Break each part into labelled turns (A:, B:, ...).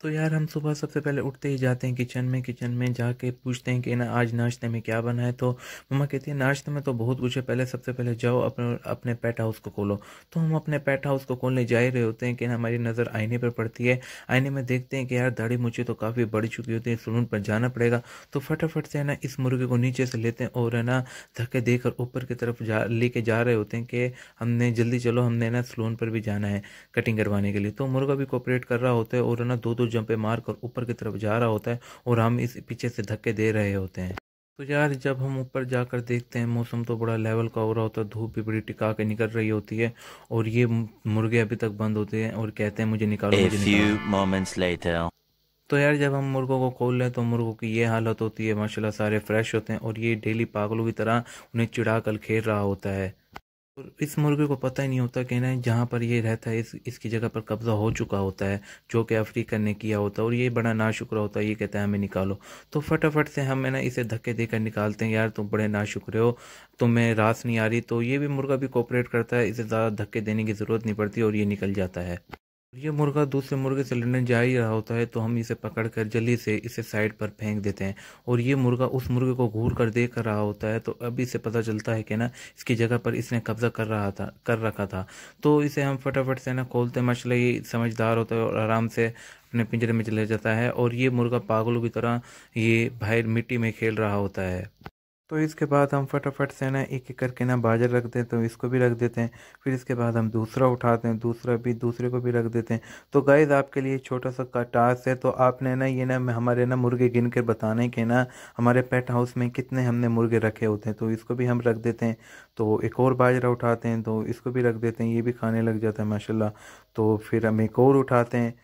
A: तो यार हम सुबह सबसे पहले उठते ही जाते हैं किचन में किचन में जाके पूछते हैं कि ना आज नाश्ते में क्या बना है तो मम्मा कहती है नाश्ते में तो बहुत कुछ है पहले सबसे पहले जाओ अपने अपने पेट हाउस को खोलो तो हम अपने पेट हाउस को खोलने जा ही रहे होते हैं कि ना हमारी नज़र आईने पर पड़ती है आईने में देखते हैं कि यार दाढ़ी मुझे तो काफ़ी बढ़ चुकी होती है सलून पर जाना पड़ेगा तो फटाफट से है ना इस मुर्गे को नीचे से लेते हैं और है ना धक्के देकर ऊपर की तरफ जा लेके जा रहे होते हैं कि हमने जल्दी चलो हमने ना सलून पर भी जाना है कटिंग करवाने के लिए तो मुर्गा भी कोऑपरेट कर रहा होता है और है ना दो दो जंपे मार कर ऊपर की तरफ जा रहा होता है और हम इस पीछे से धक्के दे रहे होते हैं तो यार जब हम ऊपर जाकर देखते हैं मौसम तो बड़ा लेवल का हो रहा होता है धूप भी बड़ी टिका के निकल रही होती है और ये मुर्गे अभी तक बंद होते हैं और कहते हैं मुझे निकालो मुझे तो यार जब हम मुर्गों को खोल लें तो मुर्गों की ये हालत होती है माशाल्लाह सारे फ्रेश होते हैं और ये डेली पागलों की तरह उन्हें चिड़ा कर खेल रहा होता है और इस मुर्गे को पता ही नहीं होता कहना ना जहाँ पर ये रहता है इस इसकी जगह पर कब्ज़ा हो चुका होता है जो कि अफ्रीकन ने किया होता है और ये बड़ा नाशुक्र होता है ये कहता है हमें निकालो तो फटाफट से हम है ना इसे धक्के देकर निकालते हैं यार तुम बड़े नाशुक्र हो तुम्हें रास नहीं आ रही तो ये भी मुर्गा भी कोऑपरेट करता है इसे ज़्यादा धक्के देने की ज़रूरत नहीं पड़ती और ये निकल जाता है ये मुर्गा दूसरे मुर्गे से लड़ने जा ही रहा होता है तो हम इसे पकड़कर जल्दी से इसे साइड पर फेंक देते हैं और ये मुर्गा उस मुर्गे को घूर कर देख रहा होता है तो अभी इसे पता चलता है कि ना इसकी जगह पर इसने कब्जा कर रहा था कर रखा था तो इसे हम फटाफट से ना खोलते मछले ये समझदार होता है और आराम से अपने पिंजरे में चले जाता है और ये मुर्गा पागलों की तरह ये बाहर मिट्टी में खेल रहा होता है तो इसके बाद हम फटाफट से ना एक एक करके ना बाजर रख देते हैं तो इसको भी रख देते हैं फिर इसके बाद हम दूसरा उठाते हैं दूसरा भी दूसरे को भी रख देते हैं तो गाइज़ आपके लिए छोटा सा टास्क है तो आपने ना ये ना हमारे ना मुर्गे गिन के बताने के ना हमारे पेट हाउस में कितने हमने मुर्गे रखे होते हैं तो इसको भी हम रख देते हैं तो एक और बाजरा उठाते हैं तो इसको भी रख देते हैं ये भी खाने लग जाता है माशाल्लाह तो फिर हम एक और उठाते हैं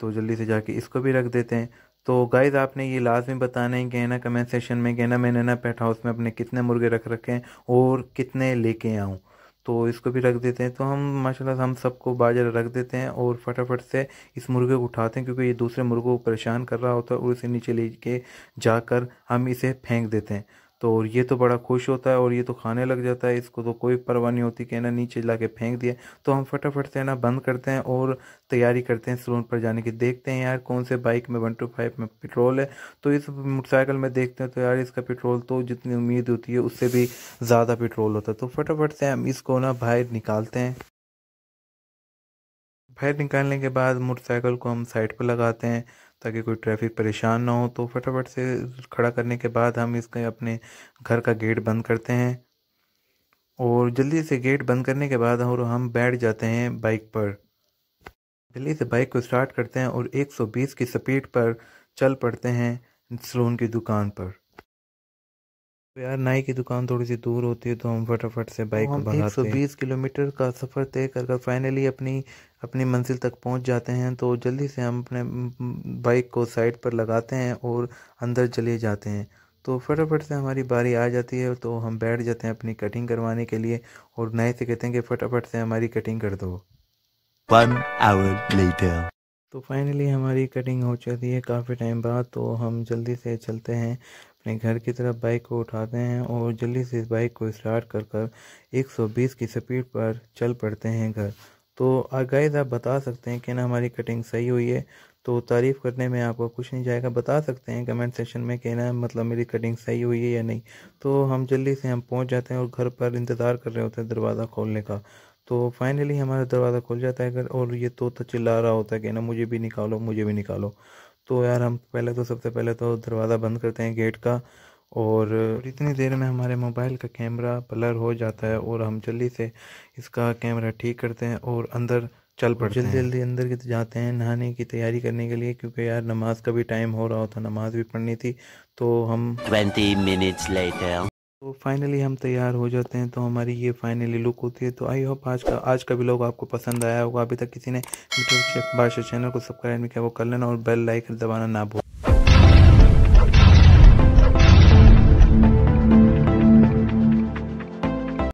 A: तो जल्दी से जाके इसको भी रख देते हैं तो गाइज आपने ये लाजमी बताना है कि ना कमेंट सेशन में कि ना मैंने ना पेट हाउस में अपने कितने मुर्गे रख रखे हैं और कितने लेके आऊँ तो इसको भी रख देते हैं तो हम माशाल्लाह हम सबको बाजार रख देते हैं और फटाफट से इस मुर्गे को उठाते हैं क्योंकि ये दूसरे मुर्गों को परेशान कर रहा होता है और इसे नीचे ले के जाकर हम इसे फेंक देते हैं तो ये तो बड़ा खुश होता है और ये तो खाने लग जाता है इसको तो कोई परवाह नहीं होती कि ना नीचे ला के फेंक दिया तो हम फटाफट से है ना बंद करते हैं और तैयारी करते हैं सलून पर जाने की देखते हैं यार कौन से बाइक में वन टू फाइव में पेट्रोल है तो इस मोटरसाइकिल में देखते हैं तो यार इसका पेट्रोल तो जितनी उम्मीद होती है उससे भी ज़्यादा पेट्रोल होता है तो फटाफट से हम इसको ना बाहर निकालते हैं बाहर निकालने के बाद मोटरसाइकिल को हम साइड पर लगाते हैं ताकि कोई ट्रैफिक परेशान ना हो तो फटाफट से खड़ा करने के बाद हम इसके अपने घर का गेट बंद करते हैं और जल्दी से गेट बंद करने के बाद और हम बैठ जाते हैं बाइक पर जल्दी से बाइक को स्टार्ट करते हैं और 120 की स्पीड पर चल पड़ते हैं सलून की दुकान पर तो यार नाई की दुकान थोड़ी सी दूर होती है तो हम फटाफट से बाइक तो हम बीस किलोमीटर का सफ़र तय कर कर फाइनली अपनी अपनी मंजिल तक पहुंच जाते हैं तो जल्दी से हम अपने बाइक को साइड पर लगाते हैं और अंदर चले जाते हैं तो फटाफट से हमारी बारी आ जाती है तो हम बैठ जाते हैं अपनी कटिंग करवाने के लिए और नए से कहते हैं कि फटाफट से हमारी कटिंग कर दो One hour later. तो फाइनली हमारी कटिंग हो जाती है काफ़ी टाइम बाद तो हम जल्दी से चलते हैं अपने घर की तरफ बाइक को उठाते हैं और जल्दी से इस बाइक को स्टार्ट कर कर 120 की स्पीड पर चल पड़ते हैं घर तो गाइज आप बता सकते हैं कि ना हमारी कटिंग सही हुई है तो तारीफ़ करने में आपको कुछ नहीं जाएगा बता सकते हैं कमेंट सेशन में ना मतलब मेरी कटिंग सही हुई है या नहीं तो हम जल्दी से हम पहुंच जाते हैं और घर पर इंतज़ार कर रहे होते हैं दरवाज़ा खोलने का तो फाइनली हमारा दरवाज़ा खुल जाता है और ये तोता चिल्ला रहा होता है कि ना मुझे भी निकालो मुझे भी निकालो तो यार हम पहले तो सबसे पहले तो दरवाज़ा बंद करते हैं गेट का और इतनी देर में हमारे मोबाइल का कैमरा ब्लर हो जाता है और हम जल्दी से इसका कैमरा ठीक करते हैं और अंदर चल पड़ते जल्दी जल्दी अंदर की जाते हैं नहाने की तैयारी करने के लिए क्योंकि यार नमाज का भी टाइम हो रहा होता नमाज भी पढ़नी थी तो हम ट्वेंटी मिनट्स लेटर तो फाइनली हम तैयार हो जाते हैं तो हमारी ये फाइनली लुक होती है तो आई होप आज का आज का भी लोग आपको पसंद आया होगा अभी तक किसी ने यूट्यूब बादशाह चैनल को सब्सक्राइब नहीं किया वो कर लेना और बेल लाइक दबाना ना भूल